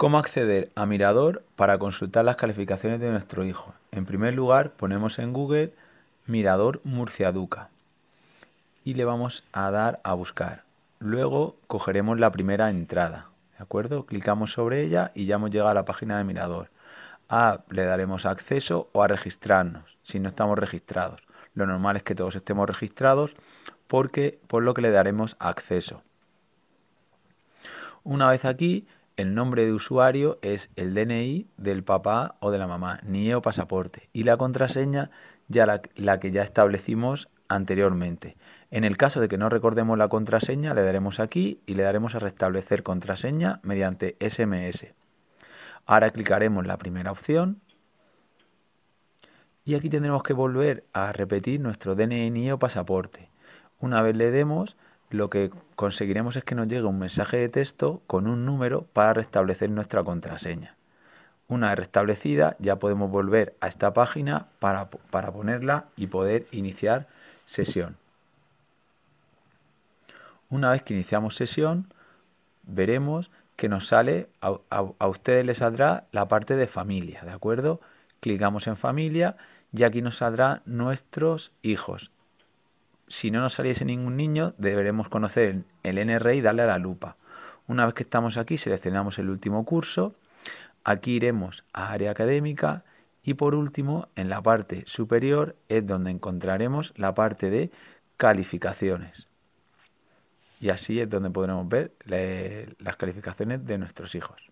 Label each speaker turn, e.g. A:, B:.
A: ¿Cómo acceder a Mirador para consultar las calificaciones de nuestro hijo? En primer lugar, ponemos en Google Mirador Murcia Duca y le vamos a dar a buscar. Luego cogeremos la primera entrada, ¿de acuerdo? Clicamos sobre ella y ya hemos llegado a la página de Mirador. A le daremos acceso o a registrarnos si no estamos registrados. Lo normal es que todos estemos registrados porque por lo que le daremos acceso. Una vez aquí, el nombre de usuario es el DNI del papá o de la mamá, NIE o pasaporte, y la contraseña ya la, la que ya establecimos anteriormente. En el caso de que no recordemos la contraseña, le daremos aquí y le daremos a restablecer contraseña mediante SMS. Ahora clicaremos la primera opción y aquí tendremos que volver a repetir nuestro DNI e o pasaporte. Una vez le demos, lo que conseguiremos es que nos llegue un mensaje de texto con un número para restablecer nuestra contraseña. Una vez restablecida, ya podemos volver a esta página para, para ponerla y poder iniciar sesión. Una vez que iniciamos sesión, veremos que nos sale, a, a ustedes les saldrá la parte de familia, ¿de acuerdo? Clicamos en familia y aquí nos saldrán nuestros hijos si no nos saliese ningún niño, deberemos conocer el NRI y darle a la lupa. Una vez que estamos aquí, seleccionamos el último curso. Aquí iremos a área académica y por último, en la parte superior es donde encontraremos la parte de calificaciones. Y así es donde podremos ver las calificaciones de nuestros hijos.